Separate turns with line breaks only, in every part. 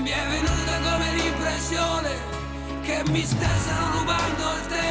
E mi è venuta come l'impressione Che mi stessero rubando il tempo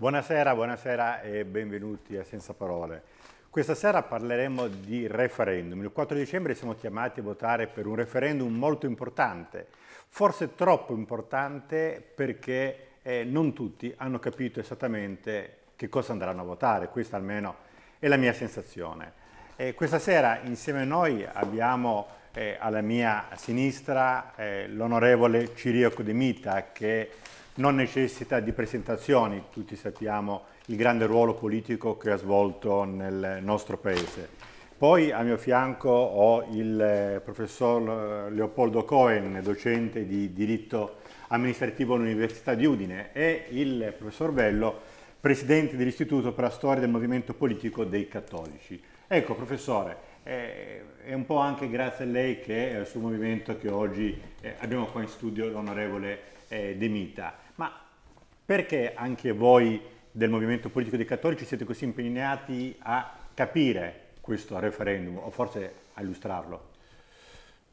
Buonasera, buonasera e benvenuti a Senza Parole. Questa sera parleremo di referendum. Il 4 dicembre siamo chiamati a votare per un referendum molto importante, forse troppo importante perché eh, non tutti hanno capito esattamente che cosa andranno a votare, questa almeno è la mia sensazione. Eh, questa sera insieme a noi abbiamo eh, alla mia sinistra eh, l'onorevole Ciriaco De Mita che non necessita di presentazioni, tutti sappiamo il grande ruolo politico che ha svolto nel nostro Paese. Poi a mio fianco ho il eh, professor eh, Leopoldo Cohen, docente di diritto amministrativo all'Università di Udine e il professor Bello, presidente dell'Istituto per la Storia del Movimento Politico dei Cattolici. Ecco, professore, eh, è un po' anche grazie a lei che è sul movimento che oggi abbiamo qua in studio l'onorevole De Mita. Perché anche voi del movimento politico dei cattolici siete così impegnati a capire questo referendum o forse a illustrarlo?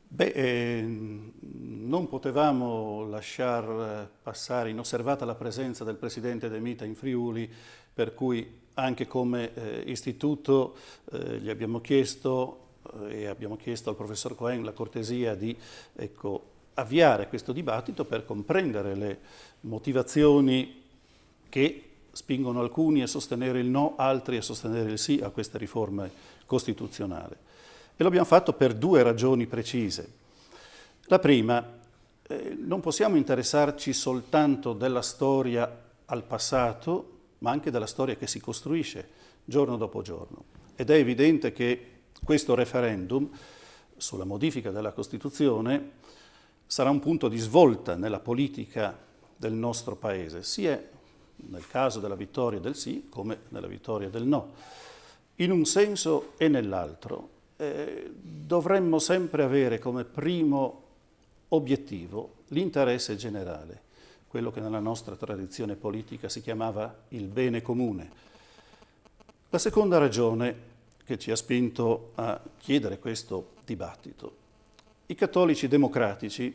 Beh, eh, non potevamo lasciar passare inosservata la presenza del Presidente De Mita in Friuli, per cui anche come eh, istituto eh, gli abbiamo chiesto eh, e abbiamo chiesto al Professor Cohen la cortesia di ecco, avviare questo dibattito per comprendere le motivazioni che spingono alcuni a sostenere il no, altri a sostenere il sì a queste riforme costituzionali. E lo abbiamo fatto per due ragioni precise. La prima, eh, non possiamo interessarci soltanto della storia al passato, ma anche della storia che si costruisce giorno dopo giorno. Ed è evidente che questo referendum sulla modifica della Costituzione sarà un punto di svolta nella politica del nostro Paese, sia nel caso della vittoria del sì come nella vittoria del no. In un senso e nell'altro eh, dovremmo sempre avere come primo obiettivo l'interesse generale, quello che nella nostra tradizione politica si chiamava il bene comune. La seconda ragione che ci ha spinto a chiedere questo dibattito i cattolici democratici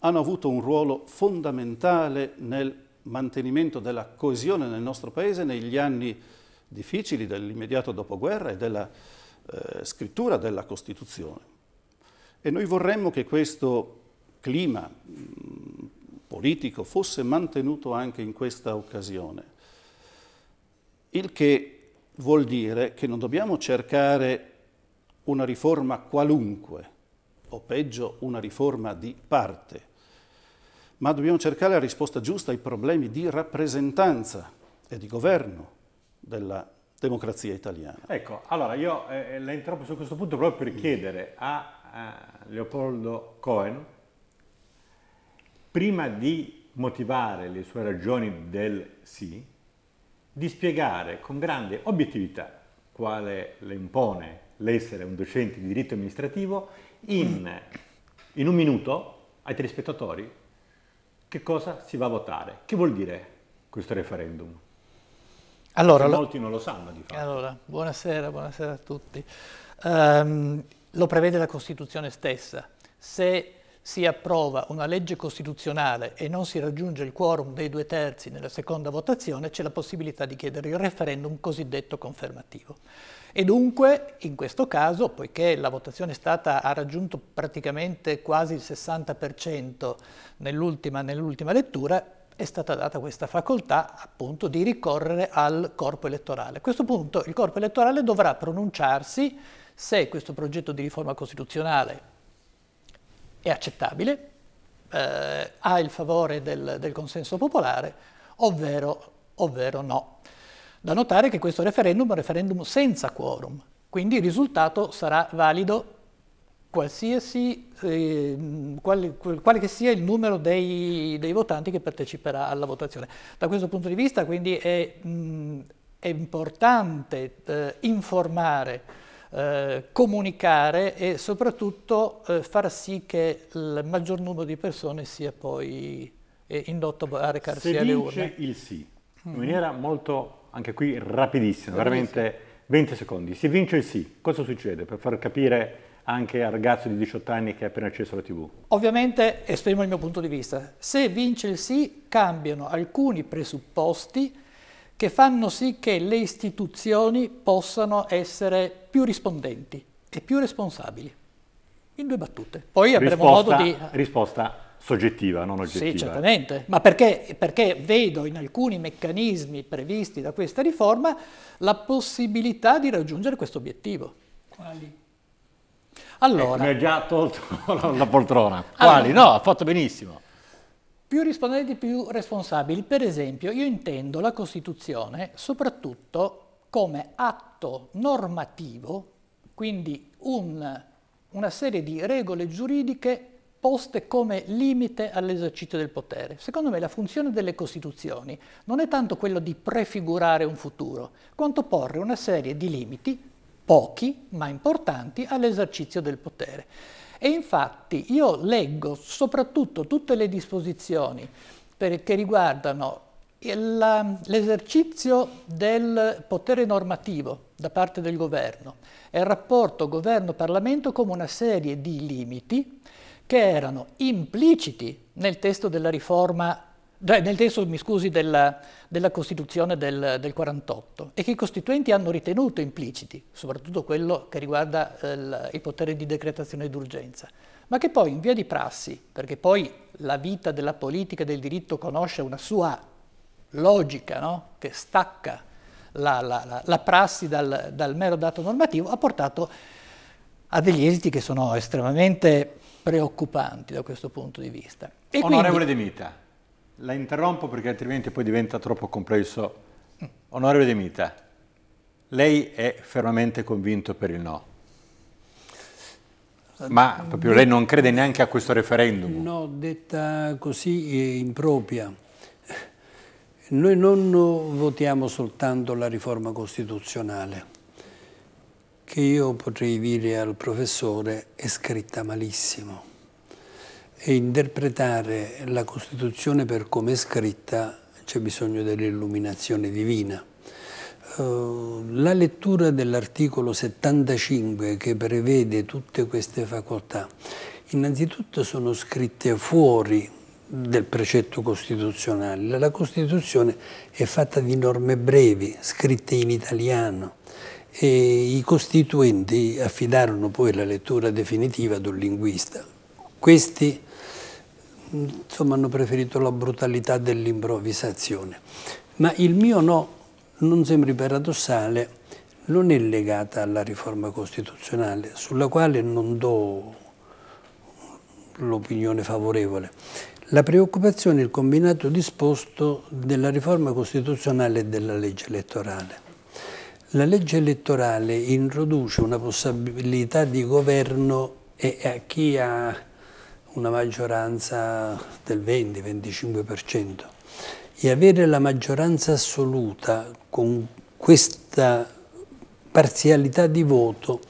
hanno avuto un ruolo fondamentale nel mantenimento della coesione nel nostro Paese negli anni difficili dell'immediato dopoguerra e della eh, scrittura della Costituzione. E noi vorremmo che questo clima mh, mm, politico fosse mantenuto anche in questa occasione, il che vuol dire che non dobbiamo cercare una riforma qualunque, o peggio una riforma di parte, ma dobbiamo cercare la risposta giusta ai problemi di rappresentanza e di governo della democrazia italiana.
Ecco, allora io eh, eh la interrompo su questo punto proprio per mm. chiedere a, a Leopoldo Cohen, prima di motivare le sue ragioni del sì, di spiegare con grande obiettività quale le impone l'essere un docente di diritto amministrativo in, in un minuto ai telespettatori che cosa si va a votare. Che vuol dire questo referendum? Allora, molti non lo sanno di
fatto. Allora, buonasera, buonasera a tutti. Um, lo prevede la Costituzione stessa. Se si approva una legge costituzionale e non si raggiunge il quorum dei due terzi nella seconda votazione, c'è la possibilità di chiedere il referendum cosiddetto confermativo. E dunque, in questo caso, poiché la votazione è stata, ha raggiunto praticamente quasi il 60% nell'ultima nell lettura, è stata data questa facoltà appunto di ricorrere al corpo elettorale. A questo punto il corpo elettorale dovrà pronunciarsi se questo progetto di riforma costituzionale è accettabile, eh, ha il favore del, del consenso popolare, ovvero, ovvero, no. Da notare che questo referendum è un referendum senza quorum, quindi il risultato sarà valido qualsiasi, eh, quale, quale, che sia il numero dei, dei, votanti che parteciperà alla votazione. Da questo punto di vista quindi è, mh, mm, è importante eh, informare eh, comunicare e soprattutto eh, far sì che il maggior numero di persone sia poi eh, indotto a recarsi Se alle urne. Se vince
il sì, in mm. maniera molto, anche qui rapidissima, veramente 20 secondi, se vince il sì, cosa succede per far capire anche al ragazzo di 18 anni che ha appena acceso la tv?
Ovviamente esprimo il mio punto di vista. Se vince il sì cambiano alcuni presupposti che fanno sì che le istituzioni possano essere più rispondenti e più responsabili. In due battute. Poi avremo risposta, modo di...
Risposta soggettiva, non oggettiva. Sì,
certamente, ma perché, perché, vedo in alcuni meccanismi previsti da questa riforma la possibilità di raggiungere questo obiettivo. Quali?
Allora... Eh, mi ha già tolto la poltrona. Quali? Allora, no, ha fatto benissimo.
Più rispondenti, più responsabili. Per esempio, io intendo la Costituzione soprattutto come atto normativo, quindi un, una serie di regole giuridiche poste come limite all'esercizio del potere. Secondo me la funzione delle Costituzioni non è tanto quello di prefigurare un futuro, quanto porre una serie di limiti, pochi ma importanti, all'esercizio del potere. E infatti io leggo soprattutto tutte le disposizioni per, che riguardano l'esercizio del potere normativo da parte del governo e il rapporto governo-parlamento come una serie di limiti che erano impliciti nel testo della riforma nel testo, mi scusi, della, della Costituzione del, del, 48 e che i Costituenti hanno ritenuto impliciti, soprattutto quello che riguarda eh, il, il potere di decretazione d'urgenza, ma che poi in via di prassi, perché poi la vita della politica e del diritto conosce una sua logica no? che stacca la, la, la, la prassi dal, dal mero dato normativo, ha portato a degli esiti che sono estremamente preoccupanti da questo punto di vista. E Onorevole
quindi, De Mita, la interrompo perché altrimenti poi diventa troppo complesso. Onorevole De Mita, lei è fermamente convinto per il no. Ma proprio lei non crede neanche a questo referendum?
No, detta così è impropria. Noi non votiamo soltanto la riforma costituzionale, che io potrei dire al professore è scritta malissimo e interpretare la Costituzione per come è scritta c'è bisogno dell'illuminazione divina. Eh, la lettura dell'articolo 75 che prevede tutte queste facoltà, innanzitutto sono scritte fuori del precetto costituzionale. La Costituzione è fatta di norme brevi, scritte in italiano, e i costituenti affidarono poi la lettura definitiva ad un linguista. Questi insomma hanno preferito la brutalità dell'improvvisazione. Ma il mio no, non sembri paradossale, non è legata alla riforma costituzionale, sulla quale non do l'opinione favorevole. La preoccupazione è il combinato disposto della riforma costituzionale e della legge elettorale. La legge elettorale introduce una possibilità di governo e a chi ha una maggioranza del 20-25% e avere la maggioranza assoluta con questa parzialità di voto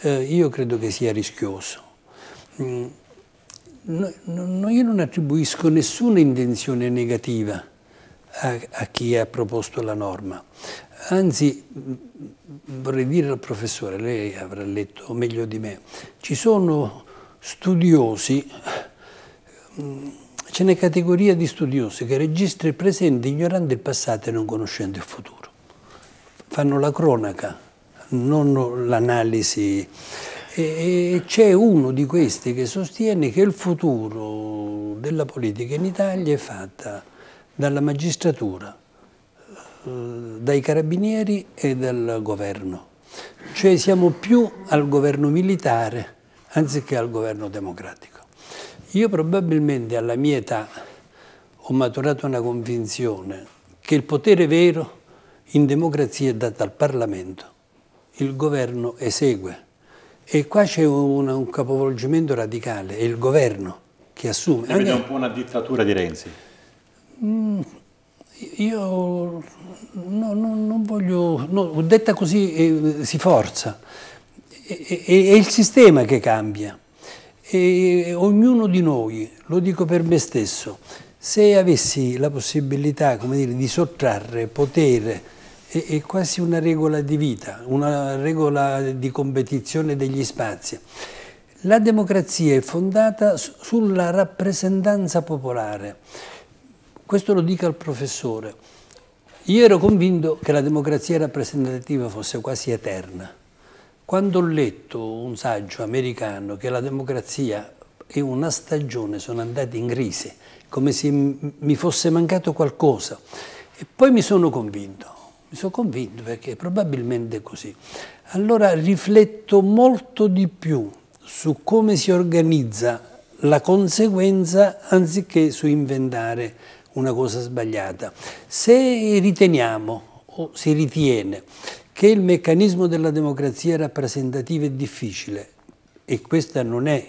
eh, io credo che sia rischioso. Mm, no, no, io non attribuisco nessuna intenzione negativa a, a chi ha proposto la norma, anzi mm, vorrei dire al professore, lei avrà letto meglio di me, ci sono studiosi, mm, c'è una categoria di studiosi che registra il presente ignorando il passato e non conoscendo il futuro. Fanno la cronaca, non l'analisi. E c'è uno di questi che sostiene che il futuro della politica in Italia è fatta dalla magistratura, eh, dai carabinieri e dal governo. Cioè siamo più al governo militare anziché al governo democratico. Io probabilmente alla mia età ho maturato una convinzione che il potere vero in democrazia è dato al Parlamento, il governo esegue. E qua c'è un, un, capovolgimento radicale, è il governo che assume. Quindi è un
po' una dittatura di Renzi.
Mm, io no, no, non voglio, no, detta così eh, si forza, è, è il sistema che cambia. E ognuno di noi, lo dico per me stesso, se avessi la possibilità dire, di sottrarre potere, è, è, quasi una regola di vita, una regola di competizione degli spazi. La democrazia è fondata sulla rappresentanza popolare. Questo lo dica il professore. Io ero convinto che la democrazia rappresentativa fosse quasi eterna. Quando ho letto un saggio americano che la democrazia e una stagione sono andati in crisi, come se mi fosse mancato qualcosa. E poi mi sono convinto, mi sono convinto perché è probabilmente così. Allora rifletto molto di più su come si organizza la conseguenza anziché su inventare una cosa sbagliata. Se riteniamo o si ritiene che il meccanismo della democrazia rappresentativa è difficile, e questa non è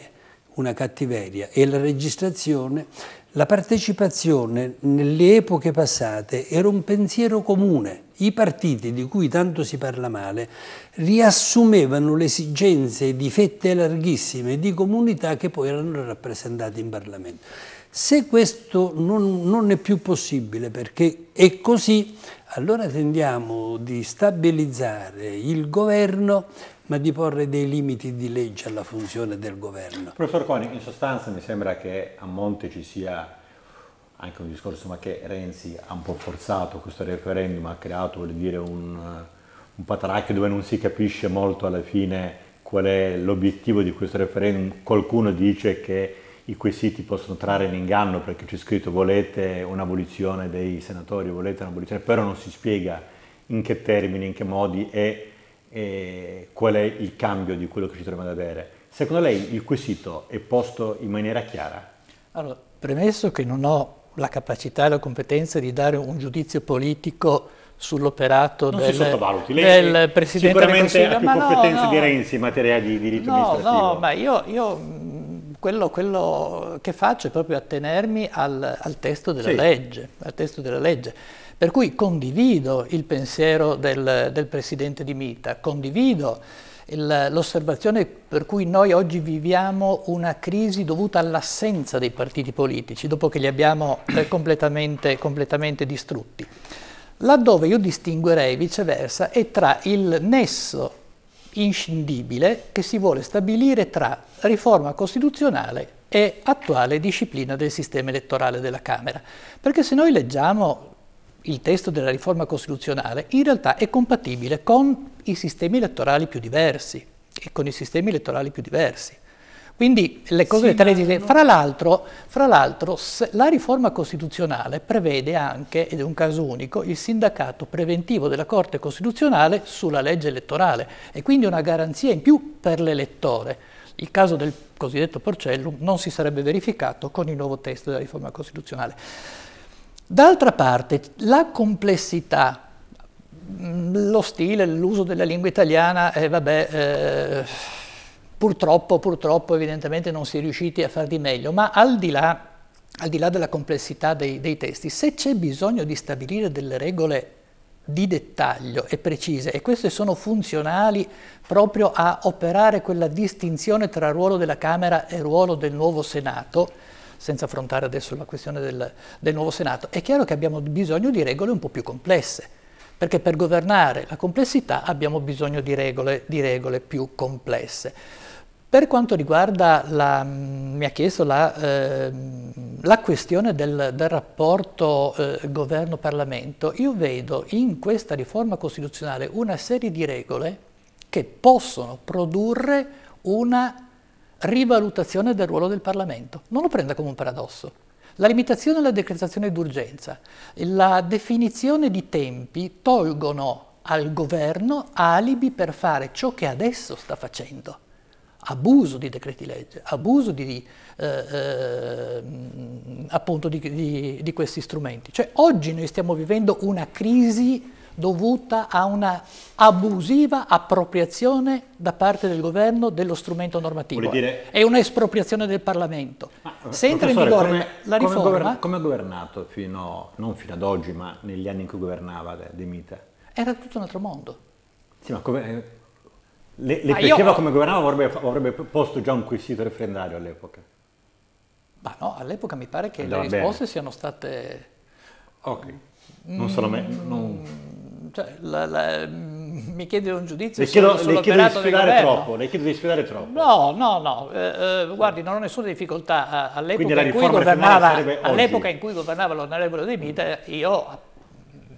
una cattiveria, e la registrazione, la partecipazione nelle epoche passate era un pensiero comune. I partiti di cui tanto si parla male riassumevano le esigenze di fette larghissime di comunità che poi erano rappresentate in Parlamento. Se questo non, non, è più possibile perché è così, allora tendiamo di stabilizzare il governo ma di porre dei limiti
di legge alla funzione del governo. Professor Coni, in sostanza mi sembra che a Monte ci sia anche un discorso ma che Renzi ha un po' forzato questo referendum, ha creato vuol dire, un, un pataracchio dove non si capisce molto alla fine qual è l'obiettivo di questo referendum. Qualcuno dice che in quei siti possono trarre in inganno perché c'è scritto volete un'abolizione dei senatori, volete un'abolizione, però non si spiega in che termini, in che modi e, e qual è il cambio di quello che ci troviamo ad avere. Secondo lei il quesito è posto in maniera chiara?
Allora, premesso che non ho la capacità e la competenza di dare un giudizio politico sull'operato del, del, Presidente del Consiglio. Sicuramente ha più competenze no, no, di Renzi
in materia di diritto no, amministrativo.
No, ma io, io quello, quello, che faccio è proprio attenermi al, al, testo sì. legge, al, testo della legge, Per cui condivido il pensiero del, del presidente di Mita, condivido l'osservazione per cui noi oggi viviamo una crisi dovuta all'assenza dei partiti politici, dopo che li abbiamo eh, completamente, completamente distrutti. Laddove io distinguerei viceversa è tra il nesso inscindibile che si vuole stabilire tra riforma costituzionale e attuale disciplina del sistema elettorale della Camera. Perché se noi leggiamo il testo della riforma costituzionale, in realtà è compatibile con i sistemi elettorali più diversi e con i sistemi elettorali più diversi. Quindi le cose sì, tale, fra l'altro la riforma costituzionale prevede anche, ed è un caso unico, il sindacato preventivo della Corte Costituzionale sulla legge elettorale e quindi una garanzia in più per l'elettore. Il caso del cosiddetto Porcellum non si sarebbe verificato con il nuovo testo della riforma costituzionale. D'altra parte, la complessità mm, lo stile, l'uso della lingua italiana, eh, vabbè, eh, Purtroppo, purtroppo evidentemente non si è riusciti a far di meglio, ma al di là, al di là della complessità dei, dei testi, se c'è bisogno di stabilire delle regole di dettaglio e precise e queste sono funzionali proprio a operare quella distinzione tra ruolo della Camera e ruolo del nuovo Senato, senza affrontare adesso la questione del, del nuovo Senato, è chiaro che abbiamo bisogno di regole un po' più complesse perché per governare la complessità abbiamo bisogno di regole, di regole più complesse. Per quanto riguarda, la, mi ha chiesto la, eh, la questione del, del rapporto eh, governo-parlamento, io vedo in questa riforma costituzionale una serie di regole che possono produrre una rivalutazione del ruolo del Parlamento. Non lo prenda come un paradosso. La limitazione alla decretazione d'urgenza, la definizione di tempi tolgono al governo alibi per fare ciò che adesso sta facendo. Abuso di decreti legge, abuso di, eh, ehm, appunto di, di, di questi strumenti. Cioè oggi noi stiamo vivendo una crisi dovuta a una abusiva appropriazione da parte del governo dello strumento normativo. Dire... È un'espropriazione del Parlamento. Ma,
eh, Se entra in vigore come, la riforma... Come ha governato fino, non fino ad oggi, ma negli anni in cui governava De Mita?
Era tutto un altro mondo.
Sì, ma come... Eh, le, le piaceva io... come governava, avrebbe, avrebbe posto già un quesito referendario all'epoca.
Ma no, all'epoca mi pare che Andava le risposte bene. siano state...
Ok, non sono me... Non...
Mm, cioè, la, la,
mm,
mi chiede un giudizio le chiedo, sull, le chiedo di sfidare troppo,
le chiedo di sfidare troppo.
No, no, no, eh, eh guardi, non ho nessuna difficoltà all'epoca in, all in cui governava l'onorevole De Mita, io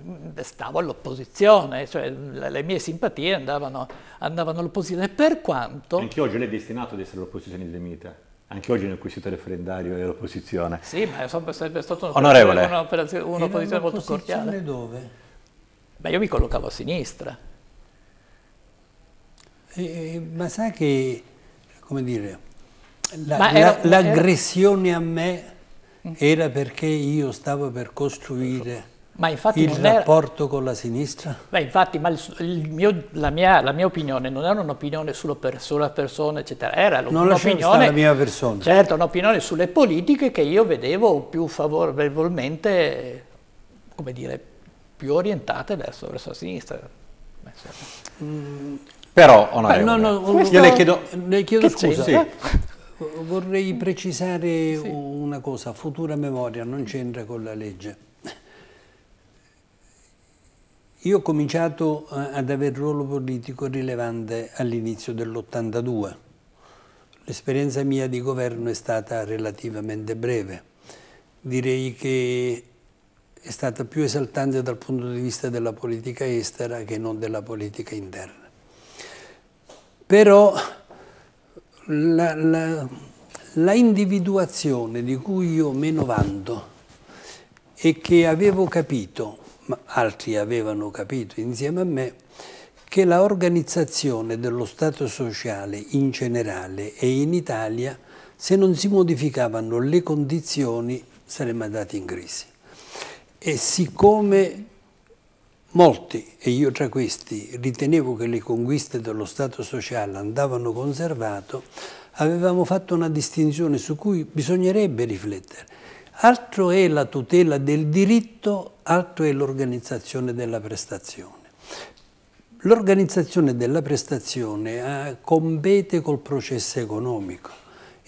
mm, stavo all'opposizione, cioè le mie simpatie andavano, andavano all'opposizione, per quanto...
Anche oggi lei è destinato ad essere l'opposizione di De Mita. Anche oggi nel quesito referendario è l'opposizione. Sì, ma è sempre, sempre un'opposizione
un molto cordiale. dove? ma io mi collocavo a sinistra.
Eh, ma sai che, come dire, l'aggressione la, a me mm. era perché io stavo per costruire il era, rapporto con la sinistra?
Ma infatti, ma il, il mio, la, mia, la, mia, opinione non era un'opinione solo per, sulla persona, eccetera, era un'opinione... la mia persona. Certo, un'opinione sulle politiche che io vedevo più favorevolmente, come dire, più orientate verso, verso la sinistra.
Mm.
Però, onorevole, no, no, io le chiedo, le chiedo scusa. Eh, sì.
Vorrei precisare sì. una cosa, futura memoria, non c'entra con la legge. Io ho cominciato eh, ad avere ruolo politico rilevante all'inizio dell'82. L'esperienza mia di governo è stata relativamente breve. Direi che è stata più esaltante dal punto di vista della politica estera che non della politica interna. Però la, la, la individuazione di cui io meno vanto e che avevo capito, ma altri avevano capito insieme a me, che la organizzazione dello Stato sociale in generale e in Italia, se non si modificavano le condizioni, saremmo andati in crisi. E siccome molti, e io tra questi, ritenevo che le conquiste dello Stato sociale andavano conservate, avevamo fatto una distinzione su cui bisognerebbe riflettere. Altro è la tutela del diritto, altro è l'organizzazione della prestazione. L'organizzazione della prestazione eh, compete col processo economico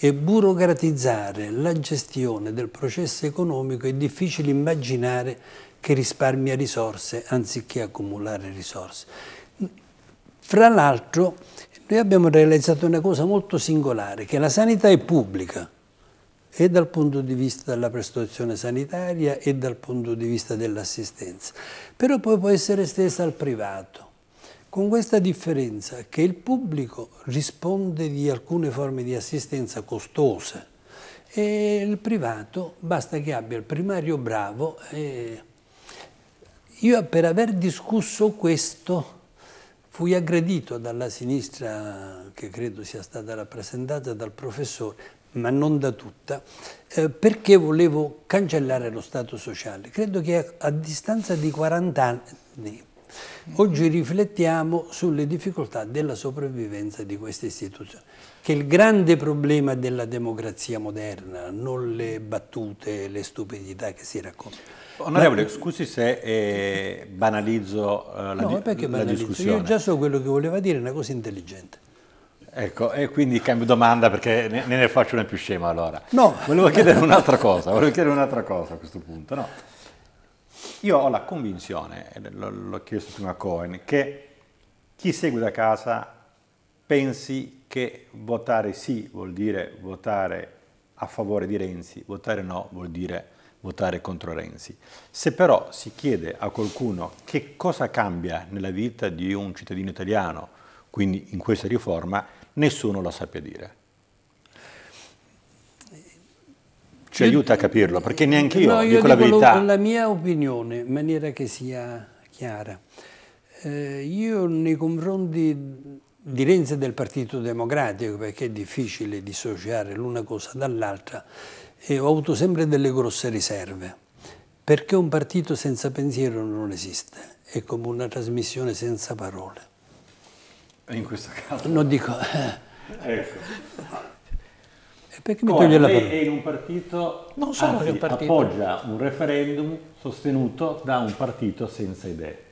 e burocratizzare la gestione del processo economico è difficile immaginare che risparmia risorse anziché accumulare risorse. Fra l'altro noi abbiamo realizzato una cosa molto singolare, che la sanità è pubblica e dal punto di vista della prestazione sanitaria e dal punto di vista dell'assistenza, però poi può essere estesa al privato con questa differenza che il pubblico risponde di alcune forme di assistenza costose e il privato basta che abbia il primario bravo. Io per aver discusso questo fui aggredito dalla sinistra, che credo sia stata rappresentata dal professore, ma non da tutta, eh, perché volevo cancellare lo Stato sociale. Credo che a, a distanza di 40 anni, Oggi riflettiamo sulle difficoltà della sopravvivenza di queste istituzioni, che è il grande problema della democrazia moderna, non le battute, le stupidità che si raccontano. Onorevole, Ma...
scusi se eh, banalizzo eh, la, no, perché la banalizzo? discussione. Io già so
quello che voleva dire, è una cosa intelligente.
Ecco, e quindi cambio domanda perché ne, ne faccio una più scema allora. No. Volevo chiedere un'altra cosa, volevo chiedere un'altra cosa a questo punto. No. Io ho la convinzione, l'ho chiesto prima a Cohen, che chi segue da casa pensi che votare sì vuol dire votare a favore di Renzi, votare no vuol dire votare contro Renzi. Se però si chiede a qualcuno che cosa cambia nella vita di un cittadino italiano, quindi in questa riforma, nessuno lo sappia dire. ci aiuta a capirlo, perché neanche io, no, io dico, dico la verità. Lo,
la mia opinione, in maniera che sia chiara. Eh, io nei confronti di Renzi e del Partito Democratico, perché è difficile dissociare l'una cosa dall'altra, eh, ho avuto sempre delle grosse riserve, perché un partito senza pensiero non esiste, è come una trasmissione senza parole.
In questo caso? Non dico... Eh. Ecco. Perché mi toglie la parola? è in un partito, non sono anzi, in un partito. appoggia un referendum sostenuto da un partito senza idee.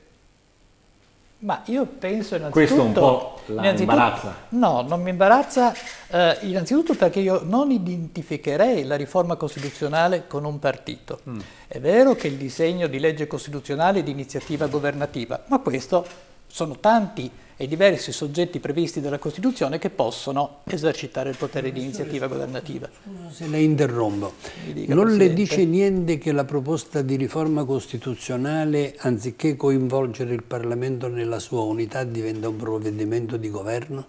Ma io penso innanzitutto... Questo un po' la imbarazza. No, non mi imbarazza eh, innanzitutto perché io non identificherei la riforma costituzionale con un partito. Mm. È vero che il disegno di legge costituzionale è di iniziativa governativa, ma questo sono tanti e diversi soggetti previsti dalla Costituzione che possono esercitare il potere di iniziativa governativa. Se la interrompo, dica, non Presidente. le dice
niente che la proposta di riforma costituzionale, anziché coinvolgere il Parlamento nella sua unità, diventa un provvedimento di governo?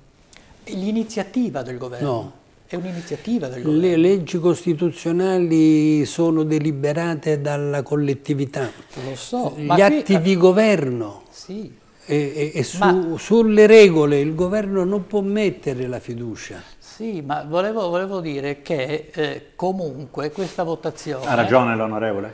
È l'iniziativa del governo. No. È un'iniziativa
del governo. Le leggi costituzionali sono deliberate dalla collettività.
Lo so. Gli atti qui... di
governo. Sì e, e, e su, ma, sulle regole il governo non può mettere la fiducia.
Sì, ma volevo, volevo dire che eh, comunque questa votazione... Ha ragione l'onorevole?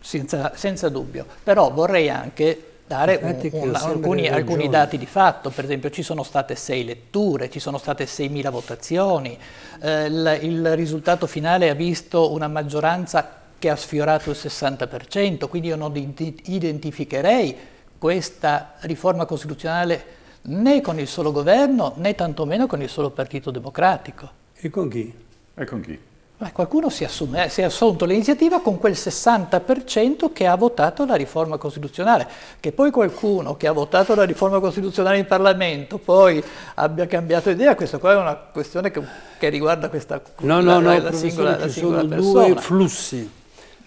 Senza, senza, dubbio, però vorrei anche dare un, un, alcuni, alcuni, dati di fatto, per esempio ci sono state sei letture, ci sono state 6.000 votazioni, eh, il, il risultato finale ha visto una maggioranza che ha sfiorato il 60%, quindi io non identificherei questa riforma costituzionale né con il solo governo né tantomeno con il solo Partito Democratico. E con chi? E con chi? Beh, qualcuno si, assume, eh, si è assunto l'iniziativa con quel 60% che ha votato la riforma costituzionale, che poi qualcuno che ha votato la riforma costituzionale in Parlamento poi abbia cambiato idea, questa qua è una questione che, che riguarda questa no, la, no, no, la, singola, la singola persona. sono due
flussi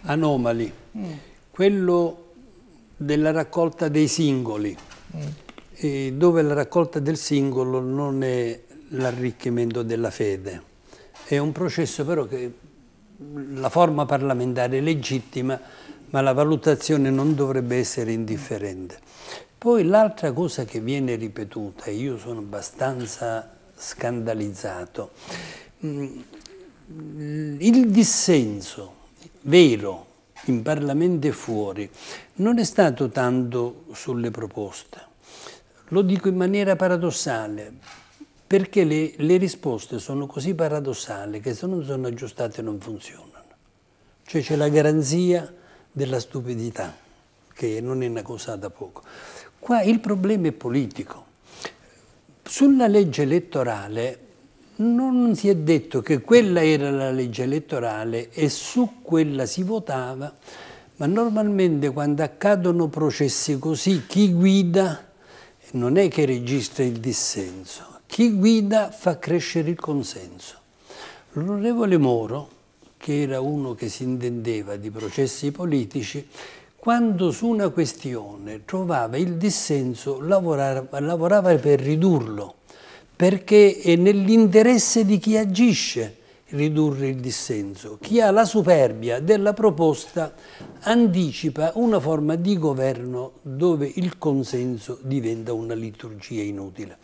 anomali, mm. quello della raccolta dei singoli, mm. dove la raccolta del singolo non è l'arricchimento della fede. È un processo però che la forma parlamentare è legittima, ma la valutazione non dovrebbe essere indifferente. Poi l'altra cosa che viene ripetuta, e io sono abbastanza scandalizzato, mm, il dissenso vero in Parlamento e fuori, non è stato tanto sulle proposte. Lo dico in maniera paradossale, perché le, le risposte sono così paradossali che se non sono aggiustate non funzionano. Cioè c'è la garanzia della stupidità, che non è una cosa da poco. Qua il problema è politico. Sulla legge elettorale non si è detto che quella era la legge elettorale e su quella si votava, ma normalmente quando accadono processi così chi guida non è che registra il dissenso, chi guida fa crescere il consenso. L'onorevole Moro, che era uno che si intendeva di processi politici, quando su una questione trovava il dissenso lavorava, lavorava per ridurlo perché è nell'interesse di chi agisce ridurre il dissenso. Chi ha la superbia della proposta anticipa una forma di governo dove il consenso diventa una liturgia inutile.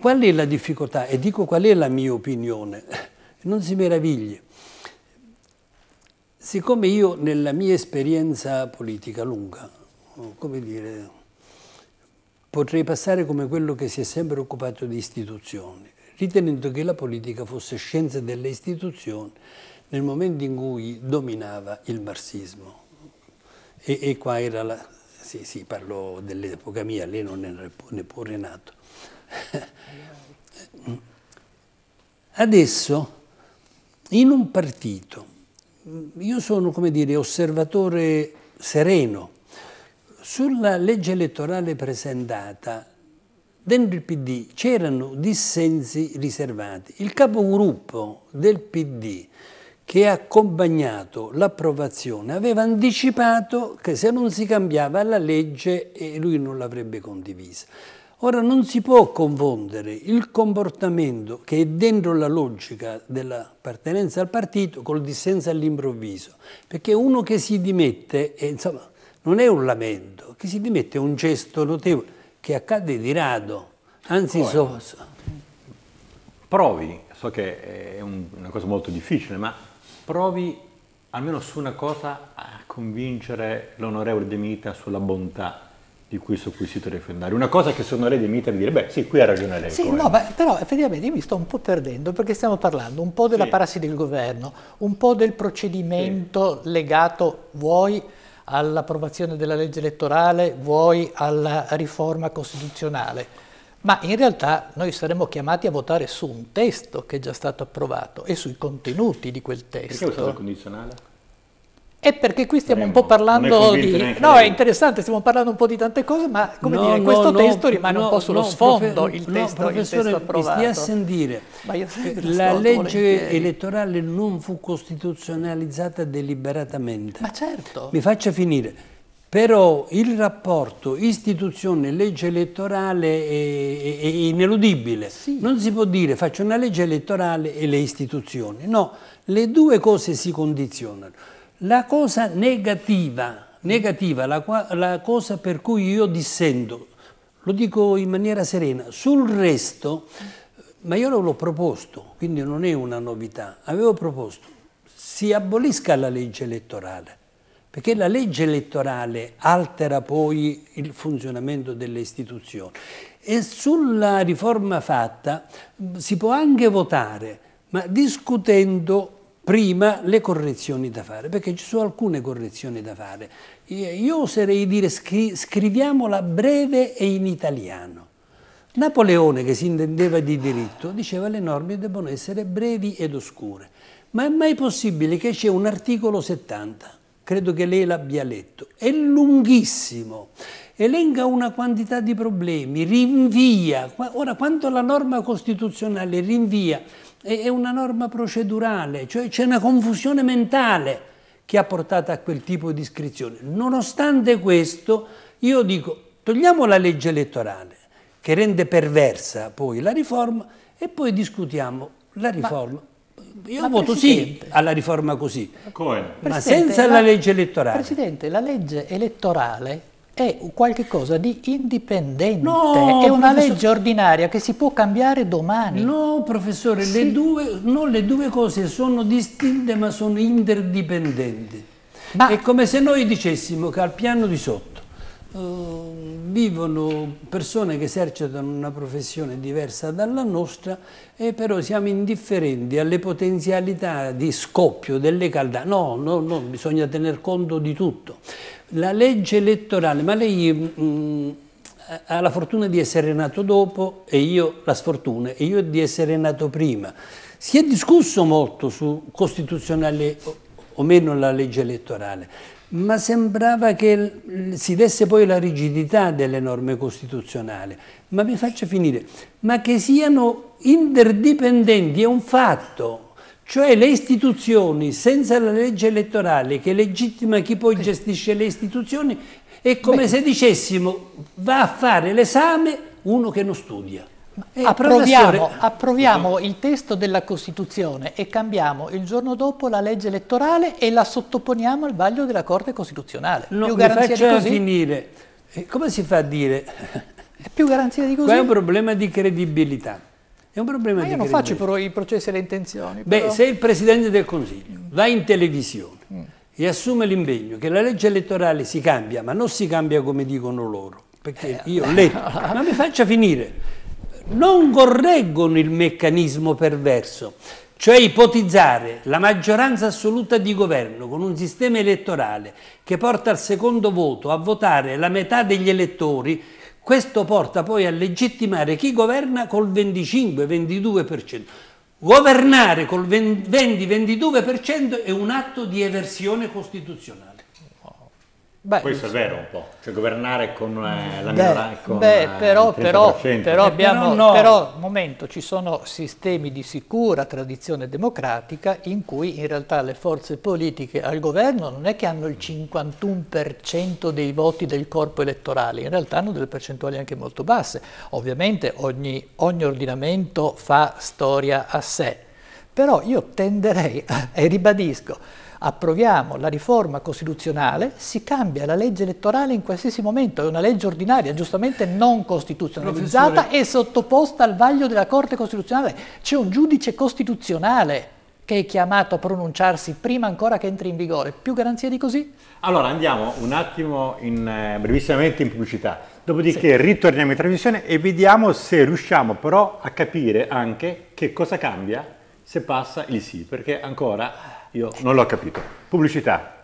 Qual è la difficoltà? E dico qual è la mia opinione. Non si meravigli. Siccome io nella mia esperienza politica lunga, come dire, potrei passare come quello che si è sempre occupato di istituzioni, ritenendo che la politica fosse scienza delle istituzioni nel momento in cui dominava il marxismo. E, e qua era la... Sì, sì, parlo dell'epoca mia, lei non era neppure nato. Adesso, in un partito, io sono, come dire, osservatore sereno, sulla legge elettorale presentata, dentro il PD c'erano dissensi riservati. Il capogruppo del PD che ha accompagnato l'approvazione aveva anticipato che se non si cambiava la legge eh, lui non l'avrebbe condivisa. Ora non si può confondere il comportamento che è dentro la logica dell'appartenenza al partito col dissenso all'improvviso, perché uno che si dimette, e, eh, insomma, non è un lamento, che si dimette un gesto notevole che accade di rado, anzi Poi, so, so.
provi, so che è un, una cosa molto difficile, ma provi almeno su una cosa a convincere l'onorevole De Mita sulla bontà di questo quesito referendario. Una cosa che sono lei De Mita mi dire, beh sì, qui ha ragione lei. Sì, no,
ma, però effettivamente io mi sto un po' perdendo perché stiamo parlando un po' della sì. parassi del governo, un po' del procedimento sì. legato, vuoi all'approvazione della legge elettorale, vuoi alla riforma costituzionale. Ma in realtà noi saremmo chiamati a votare su un testo che è già stato approvato e sui contenuti di quel testo. Perché è stato
condizionale?
È perché qui stiamo un po' parlando di... No, è interessante, stiamo parlando un po' di tante cose, ma come no, dire, no, questo no, testo rimane un po' sullo sfondo, il, testo, il testo approvato. a sentire, la legge volentieri.
elettorale non fu costituzionalizzata deliberatamente. Ma
certo. Mi
faccia finire. Però il rapporto istituzione-legge elettorale è, è ineludibile. Sì. Non si può dire faccio una legge elettorale e le istituzioni. No, le due cose si condizionano. La cosa negativa, negativa la, la cosa per cui io dissendo, lo dico in maniera serena, sul resto, ma io l'ho proposto, quindi non è una novità, avevo proposto, si abolisca la legge elettorale, perché la legge elettorale altera poi il funzionamento delle istituzioni. E sulla riforma fatta si può anche votare, ma discutendo prima le correzioni da fare, perché ci sono alcune correzioni da fare. Io oserei dire scri scriviamola breve e in italiano. Napoleone, che si intendeva di diritto, diceva che le norme debbono essere brevi ed oscure. Ma è mai possibile che c'è un articolo 70, credo che lei l'abbia letto, è lunghissimo, elenca una quantità di problemi, rinvia. Ora, quando la norma costituzionale rinvia è una norma procedurale, cioè c'è una confusione mentale che ha portato a quel tipo di iscrizione. Nonostante questo, io dico, togliamo la legge elettorale, che rende perversa poi la riforma, e poi discutiamo la riforma. Ma, io ma voto sì alla riforma così, Cohen. ma senza la, la legge elettorale.
Presidente, la legge elettorale è qualcosa di indipendente, no, è una legge ordinaria che si può cambiare domani. No, professore, sì. le,
due, no, le due cose sono distinte ma sono interdipendenti. Ma... È come se noi dicessimo che al piano di sotto Uh, vivono persone che esercitano una professione diversa dalla nostra e però siamo indifferenti alle potenzialità di scoppio delle caldate. No, no, no, bisogna tener conto di tutto. La legge elettorale, ma lei mh, mm, ha la fortuna di essere nato dopo e io la sfortuna, e io di essere nato prima. Si è discusso molto su costituzionale o meno la legge elettorale, ma sembrava che si desse poi la rigidità delle norme costituzionali. Ma mi faccia finire, ma che siano interdipendenti è un fatto, cioè le istituzioni, senza la legge elettorale che legittima chi poi gestisce le istituzioni, è come Beh. se dicessimo va a fare
l'esame uno che non studia.
Eh, approviamo,
approviamo, il testo della Costituzione e cambiamo il giorno dopo la legge elettorale e la sottoponiamo al vaglio della Corte Costituzionale. Non più faccia
finire. Eh, come si fa a dire?
Più garanzia di così? Qua è un
problema di credibilità.
È un problema Ma io non faccio però i processi e le intenzioni. Beh, però...
se il Presidente del Consiglio mm. va in televisione mm. e assume l'impegno che la legge elettorale si cambia, ma non si cambia come dicono loro, perché eh, io ho letto, ma mi faccia finire, non correggono il meccanismo perverso, cioè ipotizzare la maggioranza assoluta di governo con un sistema elettorale che porta al secondo voto a votare la metà degli elettori questo porta poi a legittimare chi governa col 25-22%. Governare col 20-22% è un atto di eversione costituzionale. Beh, Questo è vero
un po', cioè governare con eh, la minoranza. Beh, beh però, però, eh, però,
abbiamo, no, no. però, momento, ci sono sistemi di sicura tradizione democratica in cui in realtà le forze politiche al governo non è che hanno il 51% dei voti del corpo elettorale, in realtà hanno delle percentuali anche molto basse. Ovviamente ogni, ogni ordinamento fa storia a sé, però io tenderei, e ribadisco, approviamo la riforma costituzionale, si cambia la legge elettorale in qualsiasi momento, è una legge ordinaria, giustamente non costituzionalizzata e sottoposta al vaglio della Corte Costituzionale. C'è un giudice costituzionale che è chiamato a pronunciarsi prima ancora che entri in vigore. Più garanzie di così?
Allora andiamo un attimo in, eh, brevissimamente in pubblicità, dopodiché sì. ritorniamo in trasmissione e vediamo se riusciamo però a capire anche che cosa cambia se passa il sì, perché ancora io non l'ho capito. Pubblicità.